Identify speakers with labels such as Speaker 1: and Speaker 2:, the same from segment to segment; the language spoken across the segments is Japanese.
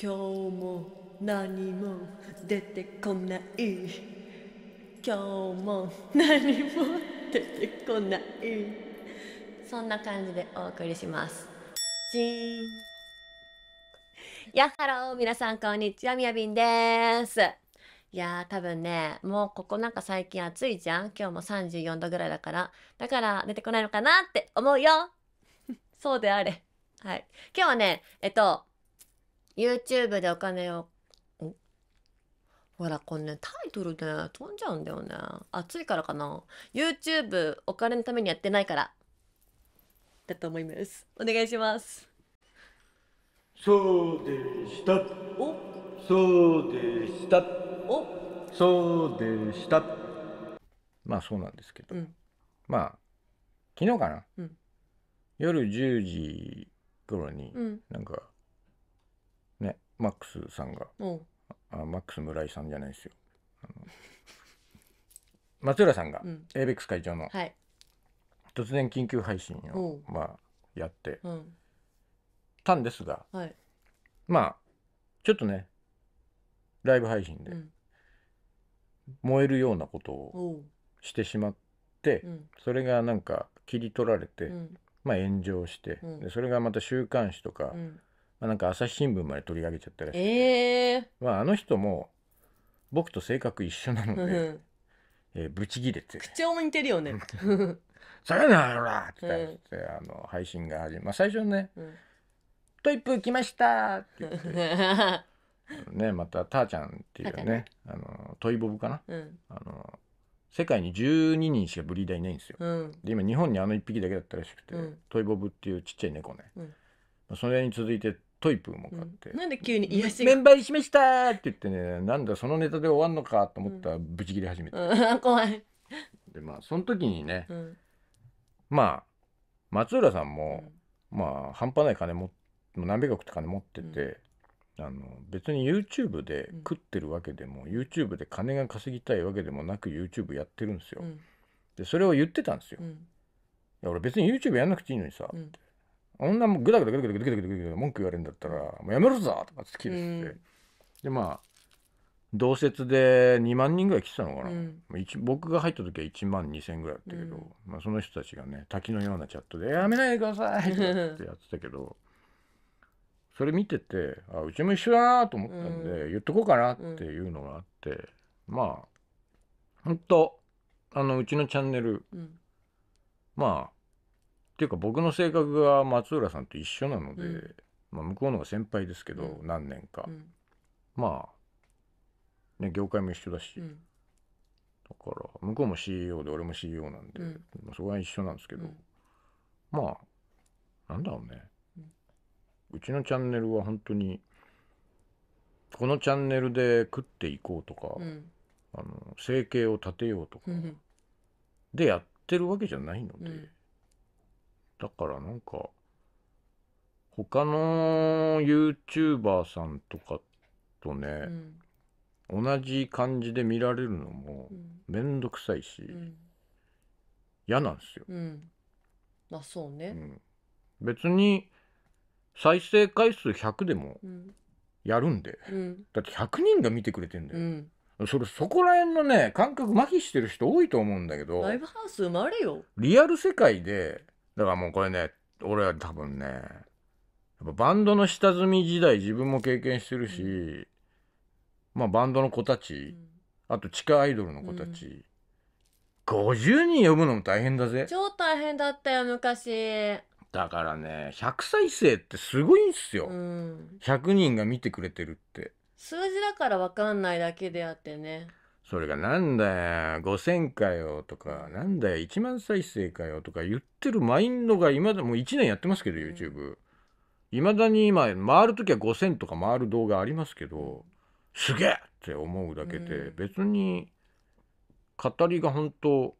Speaker 1: 今日も何も出てこない今日も何も出てこないそんな感じでお送りしますジーンやっハロー皆さんこんにちはみやびんですいやー多分ねもうここなんか最近暑いじゃん今日も34度ぐらいだからだから出てこないのかなって思うよそうであれはい今日はねえっと YouTube でお金をほら、これね、タイトルね、飛んじゃうんだよね。暑いからかな。YouTube、お金のためにやってないから。だと思います。お願いします。
Speaker 2: そうでした。おそうでした。おそうでした。まあそうなんですけど。うん、まあ、昨日かな。うん、夜10時頃に、うん、なんか、マックスさんがあマックス村井さんじゃないですよ松浦さんがエん ABEX 会長の突然緊急配信を、まあ、やってたんですがはいまあちょっとねライブ配信で燃えるようなことをしてしまって、それがなんか切り取られて、うんまあ炎上して、うんでそれがまた週刊誌とか、うんまあ、なんか朝日新聞まで取り上げちゃったらしくて、
Speaker 1: え
Speaker 2: まあ、あの人も僕と性格一緒なので、うえー、ブチギレて口調
Speaker 1: も似てるよね。「それなら!」らって言っ
Speaker 2: て、あの配信が始まる、まあ、最初
Speaker 1: ね、うん「トイプー来ました!」って言って
Speaker 2: ねまたたーちゃんっていうねねあのトイボブかな、うん、あの世界に12人しかブリーダーいないんですよ、うん、で今日本にあの1匹だけだったらしくて、うん、トイボブっていうちっちゃい猫ね、うん、それに続いてトイプーも買って、うん、なんで急に癒しメンバーにしましたって言ってねなんだそのネタで終わんのかと思ったらブチ切り始めて、
Speaker 1: うん、怖い
Speaker 2: でまあその時にね、うん、まあ松浦さんも、まあ半端ない金も何百億って金持ってて、あの別に YouTube で食ってるわけでも、うん、YouTube で金が稼ぎたいわけでもなく YouTube やってるんですよ。でそれを言ってたんですよ。いや俺別に YouTube やんなくていいのにさ、ってあんなもうぐだぐだぐだぐだぐだぐだぐだ文句言われるんだったらもうやめろぞとかって切れてて、でまあ同説で2万人ぐらい来てたのかな、うん、僕が入った時は1万2,000ぐらいだったけど、うん、まあ、その人たちがね滝のようなチャットで「やめないでください」ってやってたけどそれ見ててあうちも一緒だなと思ったんで、うん、言っとこうかなっていうのがあって、まあほんとあのうちのチャンネル、まあていうか僕の性格が松浦さんと一緒なので、うん、まあ、向こうの方が先輩ですけど、うん、何年か、うん、まあ、ね、業界も一緒だし、だ
Speaker 1: か
Speaker 2: ら向こうも CEO で俺も CEO なんで、まあ、そこは一緒なんですけど、まあなんだろうね、うちのチャンネルは本当にこのチャンネルで食っていこうとか、あの生計を立てようとか、でやってるわけじゃないので。だからなんか、他の YouTuber さんとかとね、うん、同じ感じで見られるのもめんどくさいし、うん、嫌なんですよ。う
Speaker 1: ん、まあそうね、
Speaker 2: 別に再生回数100でもやるんで、だって100人が見てくれてんだよ。それそこら辺のね感覚麻痺してる人多いと思うんだけどライ
Speaker 1: ブハウス生まれよ
Speaker 2: リアル世界でだからもうこれね、俺は多分ね、やっぱバンドの下積み時代自分も経験してるし、まあバンドの子たち、あと地下アイドルの子たち、50人呼ぶのも大変だぜ。
Speaker 1: 超大変だったよ昔
Speaker 2: だからね、100再生ってすごいんすよう。ん100人が見てくれてるって。
Speaker 1: 数字だから分かんないだけであってね
Speaker 2: それがなんだよ、5000かよとか、なんだよ、1万再生かよとか言ってるマインドが今だ、もう1年やってますけど、YouTube。いまだに今、回るときは5000とか回る動画ありますけど、すげえって思うだけで、別に、語りが本当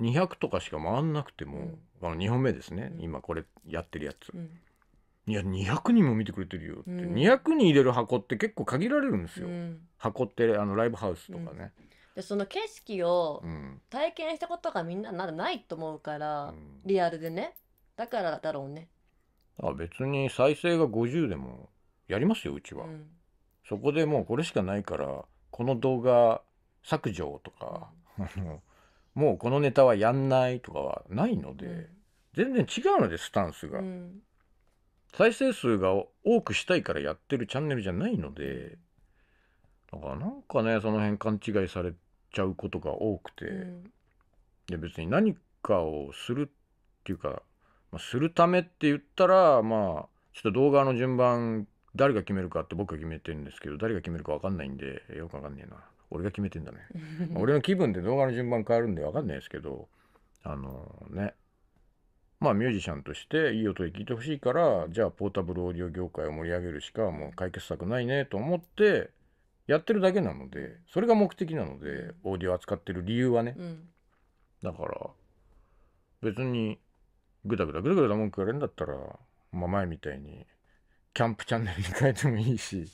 Speaker 2: 200とかしか回んなくても、あの2本目ですね、今これやってるやつ。いや200人も見てくれてるよって、うん、200人入れる箱って結構限られるんですよ、うん、箱ってあのライブハウスとかね。
Speaker 1: でその景色を体験したことがみんななないと思うから、リアルでねだからだろうね
Speaker 2: あ別に再生が50でもやりますようちは、そこでもうこれしかないからこの動画削除とか、もうこのネタはやんないとかはないので、全然違うのでスタンスが、うん、再生数が多くしたいからやってるチャンネルじゃないので、だからなんかね、その辺勘違いされちゃうことが多くて、うん、で別に何かをするっていうか、まあ、するためって言ったら、まあ、ちょっと動画の順番、誰が決めるかって僕が決めてるんですけど、誰が決めるか分かんないんで、よく分かんねえな。俺が決めてんだね。俺の気分で動画の順番変えるんで分かんないですけど、あのね、まあミュージシャンとしていい音で聴いてほしいから、じゃあポータブルオーディオ業界を盛り上げるしかもう解決策ないねと思ってやってるだけなので、それが目的なので、オーディオ扱ってる理由はね。うん、だから、別にぐだぐだぐだぐだ文句言われるんだったら、まあ前みたいにキャンプチャンネルに変えてもいいし、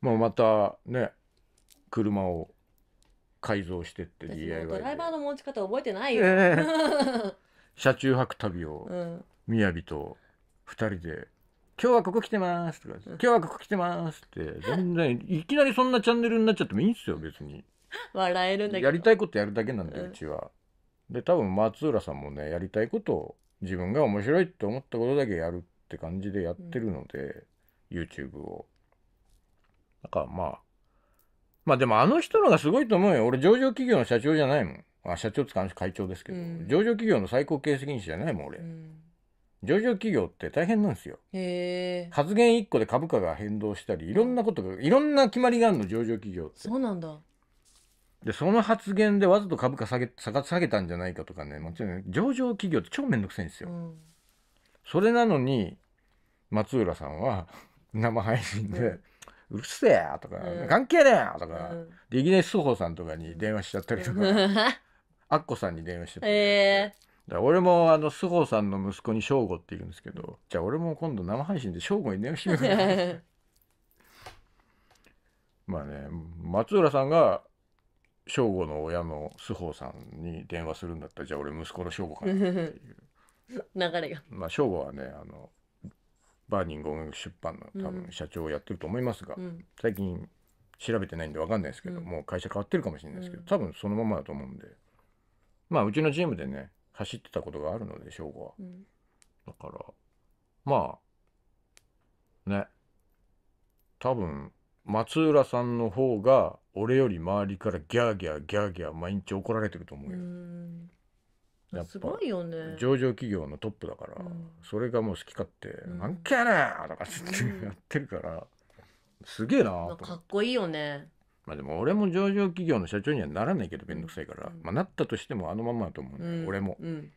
Speaker 2: ま あまたね、車を改造してって DIY ドライ
Speaker 1: バーの持ち方覚えてないよ。えー
Speaker 2: 車中泊旅を、うん、みやびと2人で「今日はここ来てます」とか「今日はここ来てます」って全然いきなりそんなチャンネルになっちゃってもいいんですよ別に
Speaker 1: 笑えるんだけど
Speaker 2: やりたいことやるだけなんでうちは。で多分松浦さんもねやりたいことを自分が面白いって思ったことだけやるって感じでやってるので、YouTube を。だからまあまあでもあの人のがすごいと思うよ俺上場企業の社長じゃないもん。あ社長んし会長ですけど、うん、上場企業の最高経営責任者じゃないもん俺、うん、上場企業って大変なんですよ発言1個で株価が変動したりいろんなことが、いろんな決まりがあるの上場企業ってそうなんだでその発言でわざと株価下げ下下げたんじゃないかとかねもちろん上場企業って超面倒くさいんですよ、うん、それなのに松浦さんは生配信で、うるせえとか、うん、関係ねえとか、うん、でいきなり須保さんとかに電話しちゃったりとか、アッコさんに電話してて、
Speaker 1: え
Speaker 2: だから俺もあの須穂さんの息子に翔吾って言うんですけどじゃあ俺も今度生配信で翔吾に電話してみようかなまあね松浦さんが翔吾の親の須穂さんに電話するんだったらじゃあ俺息子の翔吾かなってい
Speaker 1: う流れが
Speaker 2: まあ翔吾はねあのバーニング音楽出版の多分社長をやってると思いますが、うん最近調べてないんで分かんないですけど、うんもう会社変わってるかもしれないですけど、多分そのままだと思うんでまあうちのチームでね走ってたことがあるので省吾は、うん、だからまあね多分松浦さんの方が俺より周りからギャーギャーギャーギャー毎日怒られてると思うよ。うすごいよね上場企業のトップだから、うん、それがもう好き勝手「なんキャラ!」とかってやってるから、すげえなかっ
Speaker 1: こいいよね
Speaker 2: まあでも俺も上場企業の社長にはならないけど面倒くさいから、まあなったとしてもあのままだと思う、うん、俺も、うん、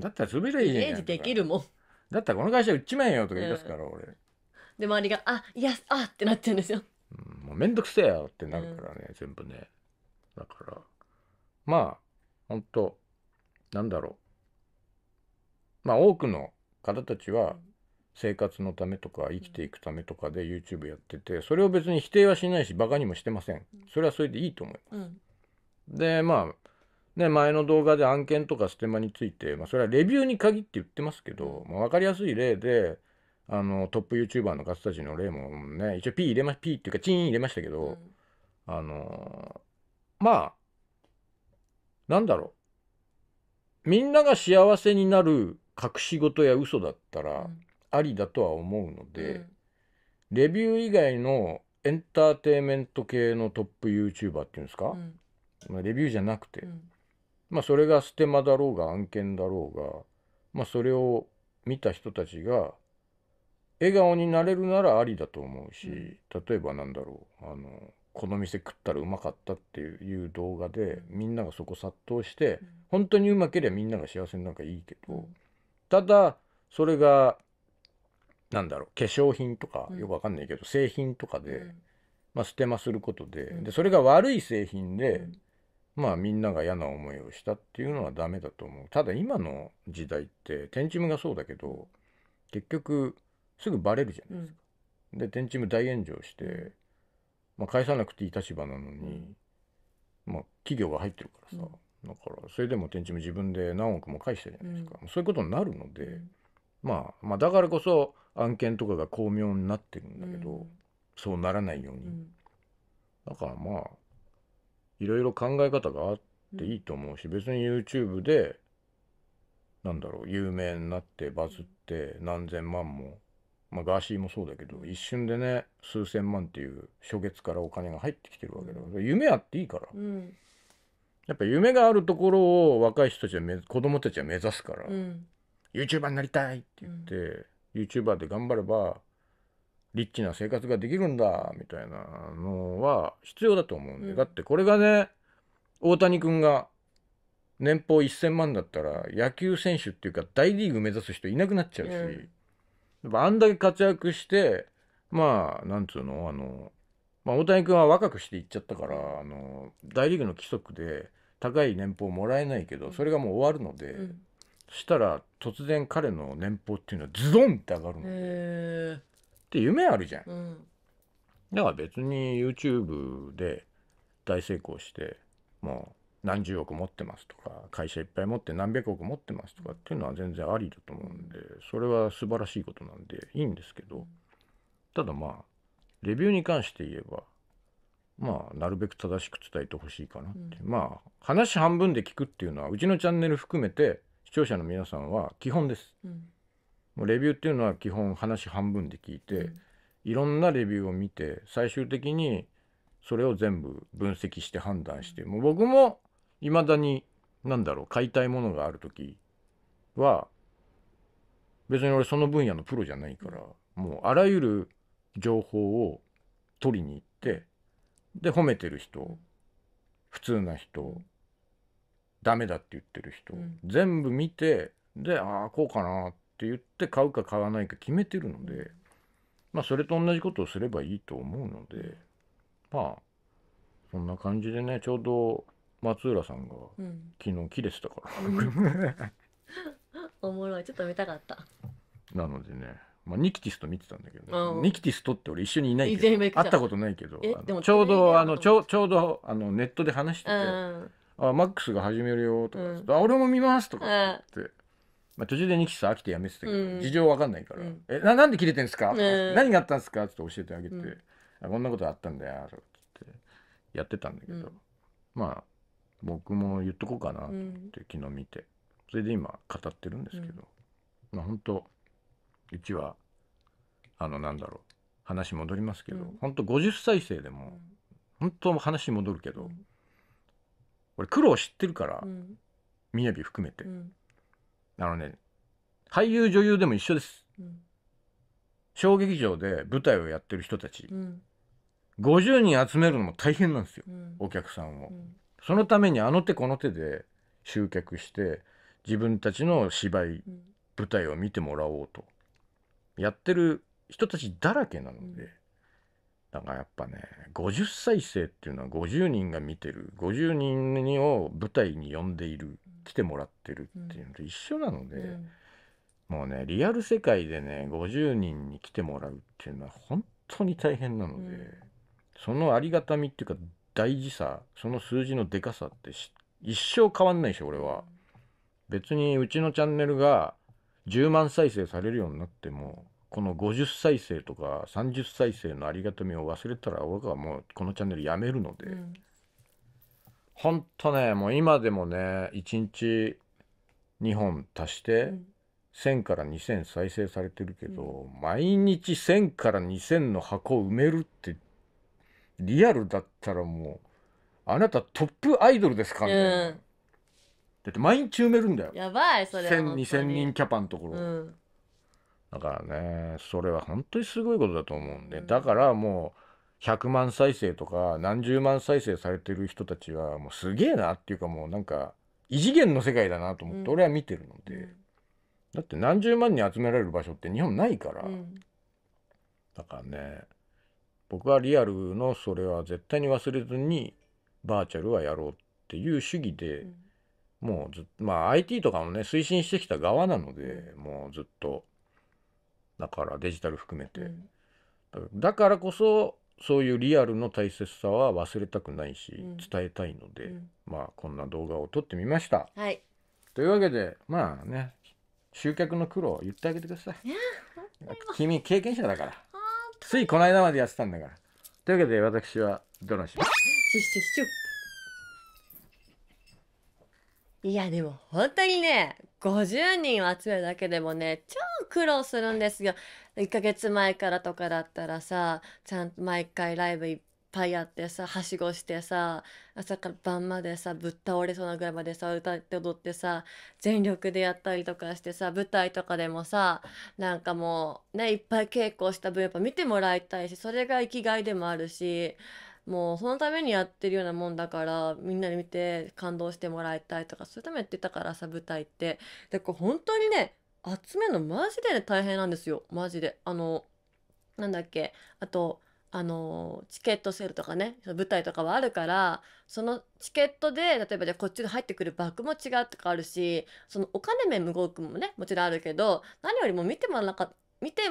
Speaker 2: だったら滑りゃいいじゃんイメージできるもんだったらこの会社売っちまえよとか言い出すから、俺
Speaker 1: で周りが「あいやあっ」ってなっちゃうんですよ、
Speaker 2: うん、もう面倒くせえよってなるからね、うん、全部ねだからまあほんとなんだろうまあ多くの方たちは生活のためとか生きていくためとかで YouTube やっててそれを別に否定はしないしバカにもしてませんそれはそれでいいと思います、うん、でまあね前の動画で案件とかステマについて、まあ、それはレビューに限って言ってますけど、まあ、分かりやすい例であのトップ YouTuber のスたちの例もね一応 P 入れま P っていうかチーン入れましたけど、うん、あのまあなんだろうみんなが幸せになる隠し事や嘘だったら、うんありだとは思うので、レビュー以外のエンターテインメント系のトップ YouTuber っていうんですか、まあ、レビューじゃなくて、まあ、それがステマだろうが案件だろうが、まあ、それを見た人たちが笑顔になれるならありだと思うし、うん、例えばなんだろうあのこの店食ったらうまかったっていう動画で、みんながそこ殺到して、うん、本当にうまければみんなが幸せになんかいいけど、うん、ただそれがなんだろう化粧品とかよくわかんないけど、製品とかで、まあ、捨てマすることで,、でそれが悪い製品で、まあみんなが嫌な思いをしたっていうのはダメだと思うただ今の時代って天チムがそうだけど結局すぐバレるじゃないですか。うん、で天チム大炎上して、まあ、返さなくていい立場なのに、まあ、企業が入ってるからさ、だからそれでも天チム自分で何億も返してるじゃないですか、そういうことになるので。まあ、まあだからこそ案件とかが巧妙になってるんだけど、うん、そうならないように、うん、だからまあいろいろ考え方があっていいと思うし、別に YouTube でなんだろう有名になってバズって何千万も、まあ、ガーシーもそうだけど一瞬でね数千万っていう初月からお金が入ってきてるわけだから、夢あっていいから、うん、やっぱ夢があるところを若い人たちは子供たちは目指すから。YouTuber になりたいって言って、うん、YouTuber で頑張ればリッチな生活ができるんだみたいなのは必要だと思うんで、うん、だってこれがね大谷君が年俸1000万だったら野球選手っていうか大リーグ目指す人いなくなっちゃうし、うん、あんだけ活躍してまあなんつうのあの、まあ、大谷君は若くしていっちゃったからあの大リーグの規則で高い年俸もらえないけどそれがもう終わるので。うんしたら突然彼の年俸っていうのはズドンって上がるの。って夢あるじゃん。うん、だから別に YouTube で大成功してもう何十億持ってますとか会社いっぱい持って何百億持ってますとかっていうのは全然ありだと思うんでそれは素晴らしいことなんでいいんですけどただまあレビューに関して言えばまあ、なるべく正しく伝えてほしいかなって、うん、まあ話半分で聞くっていうのはうちのチャンネル含めて視聴者の皆さんは基本です、うん、もうレビューっていうのは基本話半分で聞いて、うん、いろんなレビューを見て最終的にそれを全部分析して判断して、もう僕もいまだに何だろう買いたいものがある時は別に俺その分野のプロじゃないから、もうあらゆる情報を取りに行ってで褒めてる人普通な人ダメだって言ってる人、うん、全部見てでああこうかなって言って買うか買わないか決めてるので、うん、まあそれと同じことをすればいいと思うのでまあそんな感じでねちょうど松浦さんが、昨日切れてたから、
Speaker 1: おもろいちょっと見たかった
Speaker 2: なのでねまあ、ニキティスと見てたんだけど、ね、ニキティスとって俺一緒にいないけど会ったことないけどちょうどあのちょちょうどあのネットで話してて、あマックスが始めるよとか、うん、あ俺も見ますとかって、うん、まあ、途中でニキス飽きてやめてたけど、うん、事情わかんないから、えななんで切れてんすか、何があったんすかって教えてあげて、あこんなことあったんだよとかってやってたんだけど、まあ僕も言っとこうかなって昨日見てそれで今語ってるんですけど、まあ本当うちはあのなんだろう話戻りますけど、うん、本当50再生でも、うん、本当話戻るけど、うん俺苦労知ってるからうんみやび含めてうんあのね俳優女優でも一緒ですうん小劇場で舞台をやってる人たちうん50人集めるのも大変なんですようんお客さんをうんそのためにあの手この手で集客して自分たちの芝居うん舞台を見てもらおうとやってる人たちだらけなので、うんだからやっぱね、50再生っていうのは50人が見てる、50人を舞台に呼んでいる、来てもらってるっていうのと一緒なので、うん、もうね、リアル世界でね、50人に来てもらうっていうのは本当に大変なので、うん、そのありがたみっていうか大事さ、その数字のでかさって一生変わんないし、俺は。別にうちのチャンネルが10万再生されるようになっても、この50再生とか30再生のありがたみを忘れたら僕はもうこのチャンネルやめるので、うん、ほんとねもう今でもね1日2本足して、1000から2000再生されてるけど、うん、毎日1000から2000の箱を埋めるってリアルだったらもうあなたトップアイドルですからね。うん、だって毎日埋めるんだよや
Speaker 1: ばいそれ10002000
Speaker 2: 人キャパのところ、うんだからね、それは本当にすごいことだと思うんで、だからもう、100万再生とか、何十万再生されてる人たちは、もうすげえなっていうか、もうなんか、異次元の世界だなと思って、俺は見てるので、うん、だって何十万人集められる場所って日本ないから、うん、だからね、僕はリアルのそれは絶対に忘れずに、バーチャルはやろうっていう主義で、うん、もうずまあ IT とかもね、推進してきた側なので、もうずっと。だからデジタル含めて、うん、だからこそそういうリアルの大切さは忘れたくないし、うん、伝えたいので、うん、まあこんな動画を撮ってみました。はい、というわけでまあね集客の苦労言ってあげてください。君経験者だからついこの間までやってたんだから。というわけで私はドロンします。
Speaker 1: いやでも本当にね50人を集めるだけでもね超苦労するんですよ1ヶ月前からとかだったらさちゃんと毎回ライブいっぱいやってさはしごしてさ朝から晩までさぶっ倒れそうなぐらいまでさ歌って踊ってさ全力でやったりとかしてさ舞台とかでもさなんかもうねいっぱい稽古した分やっぱ見てもらいたいしそれが生きがいでもあるしもうそのためにやってるようなもんだからみんなで見て感動してもらいたいとかそういうためやってたからさ舞台ってでこれ本当にね集めるのマジで、ね、大変なんですよマジであのなんだっけあとあのチケットセールとかね舞台とかはあるからそのチケットで例えばじゃあこっちで入ってくるバッグも違うとかあるしそのお金面無効くもねもちろんあるけど何よりも見てもらわなか見て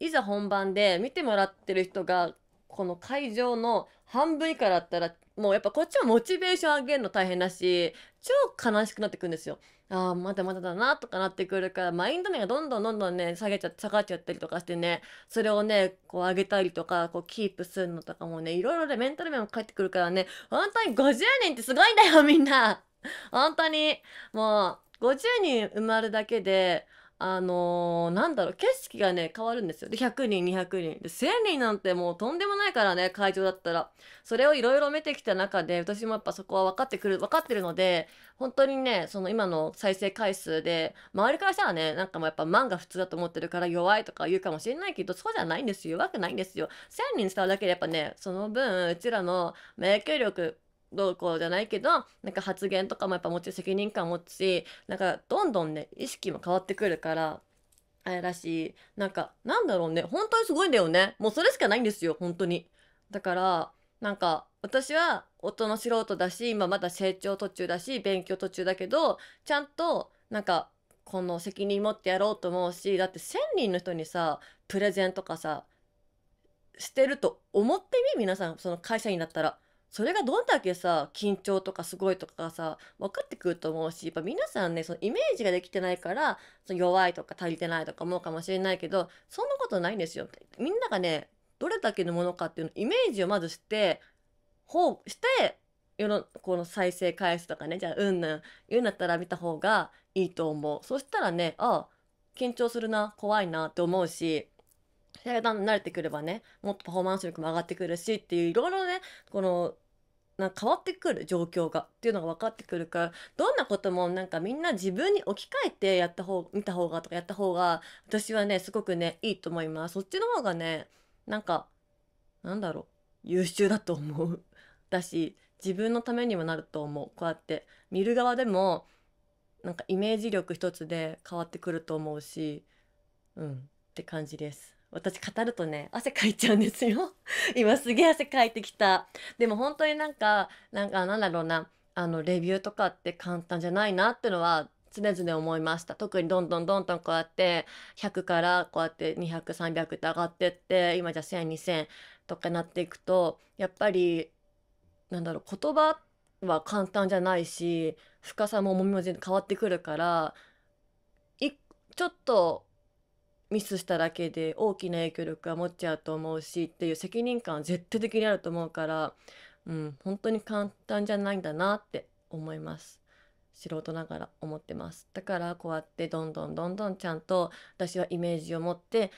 Speaker 1: いざ本番で見てもらってる人がこの会場の半分以下だったら、もうやっぱこっちはモチベーション上げるの大変だし、超悲しくなってくるんですよ。ああ、まだまだだなとかなってくるから、マインド面がどんどんどんどんね、下げちゃ、下がっちゃったりとかしてね、それをね、こう上げたりとか、こうキープするのとかもね、いろいろね、メンタル面も返ってくるからね、本当に50人ってすごいんだよ、みんな本当に。もう、50人埋まるだけで、あのー、なんだろう、景色がね、変わるんですよ。で、100人、200人。で、1000人なんてもうとんでもないからね、会場だったら。それをいろいろ見てきた中で、私もやっぱそこは分かってくる、分かってるので、本当にね、その今の再生回数で、周りからしたらね、なんかもうやっぱ漫が普通だと思ってるから弱いとか言うかもしれないけど、そうじゃないんですよ。弱くないんですよ。1000人伝うだけでやっぱね、その分、うちらの免疫力、どうこうじゃないけどなんか発言とかもやっぱもちろん責任感持つしなんかどんどんね意識も変わってくるからあれだしなんかなんだろうね本当にすごいんだよねもうそれしかないんですよ本当にだからなんか私は夫の素人だし今まだ成長途中だし勉強途中だけどちゃんとなんかこの責任持ってやろうと思うしだって1,000人の人にさプレゼンとかさしてると思ってみ皆さんその会社員だったら。それがどんだけさ緊張とかすごいとかがさ分かってくると思うしやっぱ皆さんねそのイメージができてないからその弱いとか足りてないとか思うかもしれないけどそんなことないんですよみんながねどれだけのものかっていうのイメージをまずしてほうして世のこの再生回数とかねじゃあうんぬん言うんだったら見た方がいいと思うそしたらねああ緊張するな怖いなって思うしそが慣れてくればねもっとパフォーマンス力も上がってくるしっていういろいろねこのな変わってくる状況がっていうのが分かってくるからどんなこともなんかみんな自分に置き換えてやった方見た方がとかやった方が私はねすごくねいいと思いますそっちの方がねなんかなんだろう優秀だと思うだし自分のためにもなると思うこうやって見る側でもなんかイメージ力一つで変わってくると思うしうんって感じです。私語るとね汗かいちゃうんですよ 今すげえ汗かいてきたでも本当になんかなんかなんだろうなあのレビューとかって簡単じゃないなってのは常々思いました特にどんどんどんどんこうやって100からこうやって200300って上がってって今じゃ10002000とかなっていくとやっぱりなんだろう言葉は簡単じゃないし深さも重みも全然変わってくるからちょっとミスしただけで大きな影響力は持っちゃうと思うしっていう責任感は絶対的にあると思うから、うん、本当に簡単じゃないんだなって思います。素人ながら思ってます。だからこうやってどんどんどんどんちゃんと私はイメージを持って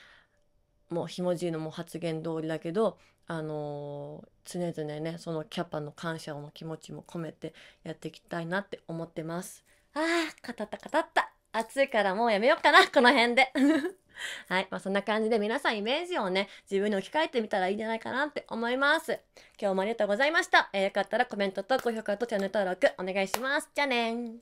Speaker 1: もうひもじいのも発言通りだけどあのー、常々ねそのキャパの感謝の気持ちも込めてやっていきたいなって思ってます。あー語った語った暑いからもうやめようかな、この辺で。はい。まあ、そんな感じで皆さんイメージをね、自分に置き換えてみたらいいんじゃないかなって思います。今日もありがとうございました。えー、よかったらコメントと高評価とチャンネル登録お願いします。じゃあね